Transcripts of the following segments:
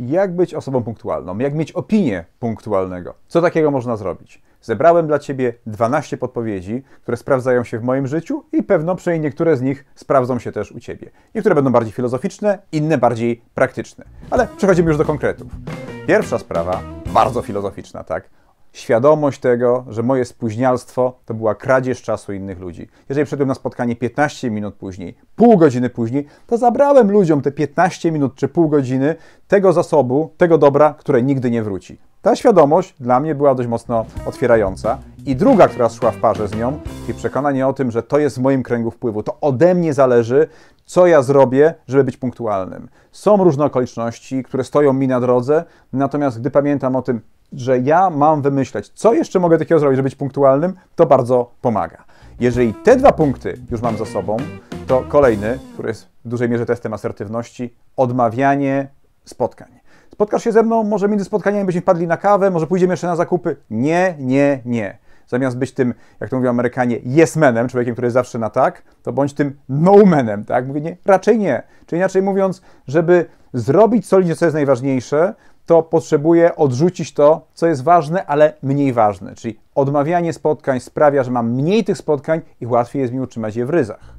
jak być osobą punktualną, jak mieć opinię punktualnego. Co takiego można zrobić? Zebrałem dla Ciebie 12 podpowiedzi, które sprawdzają się w moim życiu i pewno przynajmniej niektóre z nich sprawdzą się też u Ciebie. Niektóre będą bardziej filozoficzne, inne bardziej praktyczne. Ale przechodzimy już do konkretów. Pierwsza sprawa, bardzo filozoficzna, tak? świadomość tego, że moje spóźnialstwo to była kradzież czasu innych ludzi. Jeżeli przyszedłem na spotkanie 15 minut później, pół godziny później, to zabrałem ludziom te 15 minut czy pół godziny tego zasobu, tego dobra, które nigdy nie wróci. Ta świadomość dla mnie była dość mocno otwierająca. I druga, która szła w parze z nią, czyli przekonanie o tym, że to jest w moim kręgu wpływu, to ode mnie zależy, co ja zrobię, żeby być punktualnym. Są różne okoliczności, które stoją mi na drodze, natomiast gdy pamiętam o tym, że ja mam wymyśleć, co jeszcze mogę takiego zrobić, żeby być punktualnym, to bardzo pomaga. Jeżeli te dwa punkty już mam za sobą, to kolejny, który jest w dużej mierze testem asertywności, odmawianie spotkań. Spotkasz się ze mną, może między spotkaniami byśmy padli na kawę, może pójdziemy jeszcze na zakupy. Nie, nie, nie. Zamiast być tym, jak to mówią Amerykanie, yes manem, człowiekiem, który jest zawsze na tak, to bądź tym no manem, tak? Mówię, nie, raczej nie. Czyli inaczej mówiąc, żeby zrobić solidnie, co jest najważniejsze, to potrzebuję odrzucić to, co jest ważne, ale mniej ważne. Czyli odmawianie spotkań sprawia, że mam mniej tych spotkań i łatwiej jest mi utrzymać je w ryzach.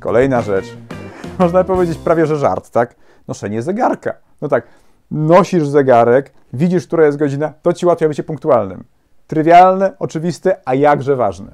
Kolejna rzecz. Można powiedzieć prawie, że żart, tak? Noszenie zegarka. No tak, nosisz zegarek, widzisz, która jest godzina, to ci łatwiej bycie punktualnym. Trywialne, oczywiste, a jakże ważne.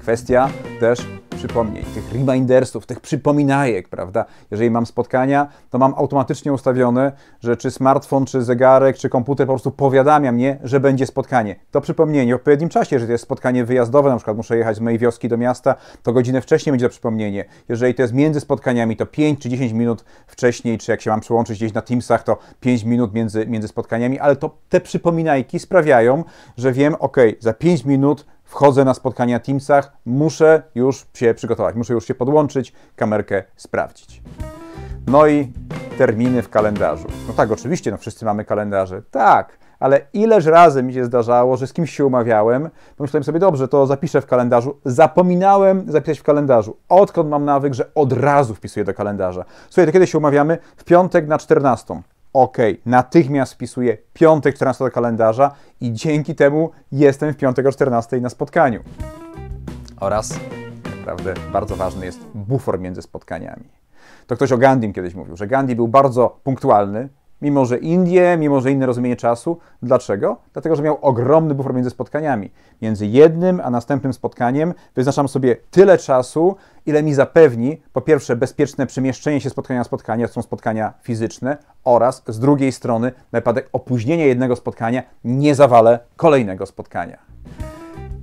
Kwestia też przypomnień, tych remindersów, tych przypominajek, prawda? Jeżeli mam spotkania, to mam automatycznie ustawione, że czy smartfon, czy zegarek, czy komputer po prostu powiadamia mnie, że będzie spotkanie. To przypomnienie w odpowiednim czasie, jeżeli to jest spotkanie wyjazdowe, na przykład muszę jechać z mojej wioski do miasta, to godzinę wcześniej będzie to przypomnienie. Jeżeli to jest między spotkaniami, to 5 czy 10 minut wcześniej, czy jak się mam przyłączyć gdzieś na Teamsach, to 5 minut między, między spotkaniami, ale to te przypominajki sprawiają, że wiem, ok, za 5 minut wchodzę na spotkania w Teamsach, muszę już się przygotować, muszę już się podłączyć, kamerkę sprawdzić. No i terminy w kalendarzu. No tak, oczywiście, no wszyscy mamy kalendarze. Tak, ale ileż razy mi się zdarzało, że z kimś się umawiałem, pomyślałem sobie, dobrze, to zapiszę w kalendarzu. Zapominałem zapisać w kalendarzu. Odkąd mam nawyk, że od razu wpisuję do kalendarza. Słuchaj, to kiedy się umawiamy? W piątek na 14. OK, natychmiast wpisuję piątek 14 do kalendarza i dzięki temu jestem w piątek o 14 na spotkaniu. Oraz, naprawdę bardzo ważny jest bufor między spotkaniami. To ktoś o Gandhim kiedyś mówił, że Gandhi był bardzo punktualny, mimo że Indie, mimo że inne rozumienie czasu. Dlaczego? Dlatego, że miał ogromny bufor między spotkaniami. Między jednym a następnym spotkaniem wyznaczam sobie tyle czasu, ile mi zapewni po pierwsze bezpieczne przemieszczenie się spotkania na spotkanie, to są spotkania fizyczne, oraz z drugiej strony na wypadek opóźnienia jednego spotkania nie zawalę kolejnego spotkania.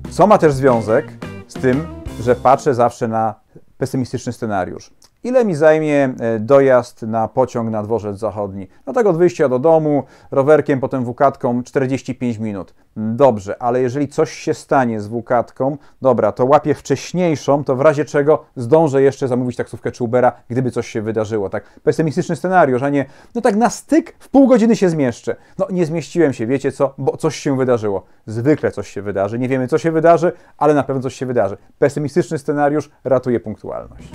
Co ma też związek z tym, że patrzę zawsze na pesymistyczny scenariusz. Ile mi zajmie e, dojazd na pociąg na dworzec zachodni? No tak od wyjścia do domu, rowerkiem, potem wukatką 45 minut. Dobrze, ale jeżeli coś się stanie z wukatką, dobra, to łapię wcześniejszą, to w razie czego zdążę jeszcze zamówić taksówkę czy Ubera, gdyby coś się wydarzyło. Tak pesymistyczny scenariusz, a nie, no tak na styk w pół godziny się zmieszczę. No nie zmieściłem się, wiecie co, bo coś się wydarzyło. Zwykle coś się wydarzy, nie wiemy co się wydarzy, ale na pewno coś się wydarzy. Pesymistyczny scenariusz ratuje punktualność.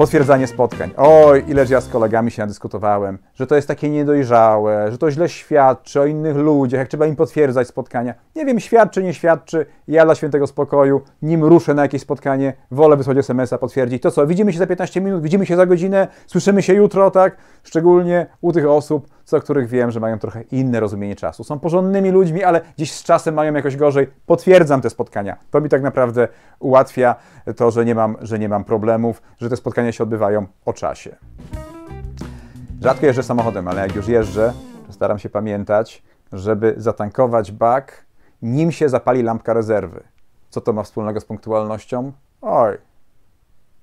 Potwierdzanie spotkań. Oj, ileż ja z kolegami się nadyskutowałem, że to jest takie niedojrzałe, że to źle świadczy o innych ludziach, jak trzeba im potwierdzać spotkania. Nie wiem, świadczy, nie świadczy. Ja dla świętego spokoju, nim ruszę na jakieś spotkanie, wolę wysłać SMS-a, potwierdzić. To co, widzimy się za 15 minut, widzimy się za godzinę, słyszymy się jutro, tak? Szczególnie u tych osób, co których wiem, że mają trochę inne rozumienie czasu. Są porządnymi ludźmi, ale gdzieś z czasem mają jakoś gorzej. Potwierdzam te spotkania. To mi tak naprawdę ułatwia to, że nie mam, że nie mam problemów, że te spotkania się odbywają o czasie. Rzadko jeżdżę samochodem, ale jak już jeżdżę, to staram się pamiętać, żeby zatankować bak, nim się zapali lampka rezerwy. Co to ma wspólnego z punktualnością? Oj,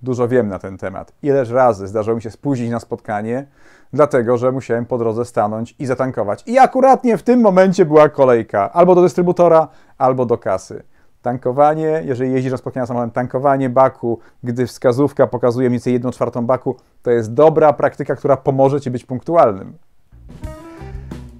dużo wiem na ten temat. Ileż razy zdarzyło mi się spóźnić na spotkanie, dlatego że musiałem po drodze stanąć i zatankować. I akuratnie w tym momencie była kolejka albo do dystrybutora, albo do kasy tankowanie, jeżeli jeździsz na spotkania samochodem, tankowanie baku, gdy wskazówka pokazuje mniej więcej 1 czwartą baku, to jest dobra praktyka, która pomoże Ci być punktualnym.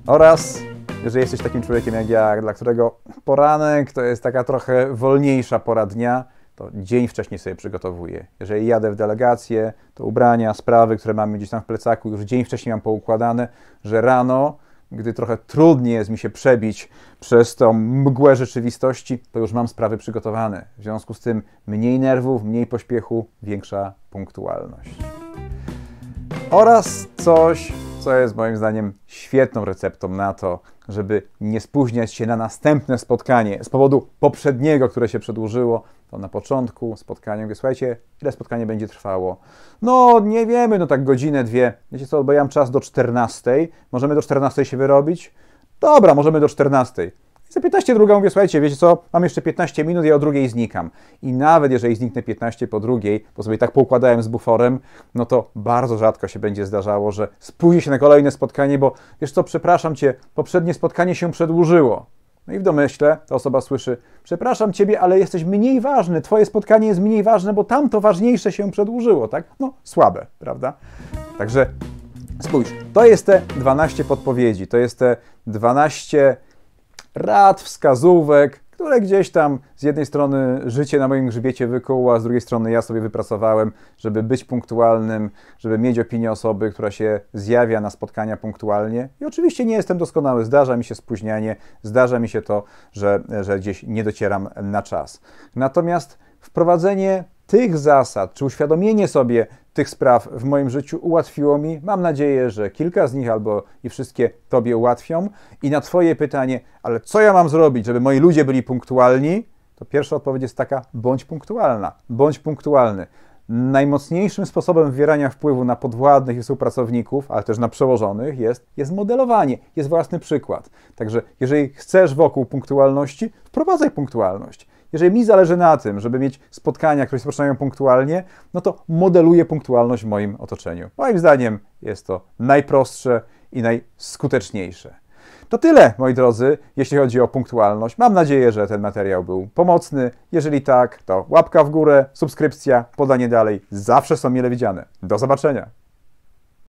Oraz jeżeli jesteś takim człowiekiem jak ja, dla którego poranek to jest taka trochę wolniejsza pora dnia, to dzień wcześniej sobie przygotowuję. Jeżeli jadę w delegację, to ubrania, sprawy, które mamy gdzieś tam w plecaku, już dzień wcześniej mam poukładane, że rano gdy trochę trudniej jest mi się przebić przez tą mgłę rzeczywistości, to już mam sprawy przygotowane. W związku z tym mniej nerwów, mniej pośpiechu, większa punktualność. Oraz coś co jest moim zdaniem świetną receptą na to, żeby nie spóźniać się na następne spotkanie z powodu poprzedniego, które się przedłużyło. To na początku spotkania mówię, słuchajcie, ile spotkanie będzie trwało? No, nie wiemy, no tak godzinę, dwie. Wiecie co, bo ja mam czas do 14, możemy do 14 się wyrobić? Dobra, możemy do 14. I za 15 druga mówię, słuchajcie, wiecie co, mam jeszcze 15 minut, ja o drugiej znikam. I nawet jeżeli zniknę 15 po drugiej, bo sobie tak poukładałem z buforem, no to bardzo rzadko się będzie zdarzało, że spóźni się na kolejne spotkanie, bo wiesz co, przepraszam Cię, poprzednie spotkanie się przedłużyło. No i w domyśle ta osoba słyszy: Przepraszam ciebie, ale jesteś mniej ważny, twoje spotkanie jest mniej ważne, bo tamto ważniejsze się przedłużyło, tak? No, słabe, prawda? Także spójrz, to jest te 12 podpowiedzi, to jest te 12 rad, wskazówek, które gdzieś tam z jednej strony życie na moim grzbiecie wykuło, a z drugiej strony ja sobie wypracowałem, żeby być punktualnym, żeby mieć opinię osoby, która się zjawia na spotkania punktualnie. I oczywiście nie jestem doskonały, zdarza mi się spóźnianie, zdarza mi się to, że, że gdzieś nie docieram na czas. Natomiast wprowadzenie tych zasad, czy uświadomienie sobie tych spraw w moim życiu ułatwiło mi. Mam nadzieję, że kilka z nich albo i wszystkie Tobie ułatwią. I na Twoje pytanie, ale co ja mam zrobić, żeby moi ludzie byli punktualni? To pierwsza odpowiedź jest taka: bądź punktualna, bądź punktualny. Najmocniejszym sposobem wywierania wpływu na podwładnych i współpracowników, ale też na przełożonych jest, jest modelowanie, jest własny przykład. Także jeżeli chcesz wokół punktualności, wprowadzaj punktualność. Jeżeli mi zależy na tym, żeby mieć spotkania, które się rozpoczynają punktualnie, no to modeluję punktualność w moim otoczeniu. Moim zdaniem jest to najprostsze i najskuteczniejsze. To tyle, moi drodzy, jeśli chodzi o punktualność. Mam nadzieję, że ten materiał był pomocny. Jeżeli tak, to łapka w górę, subskrypcja, podanie dalej. Zawsze są mile widziane. Do zobaczenia.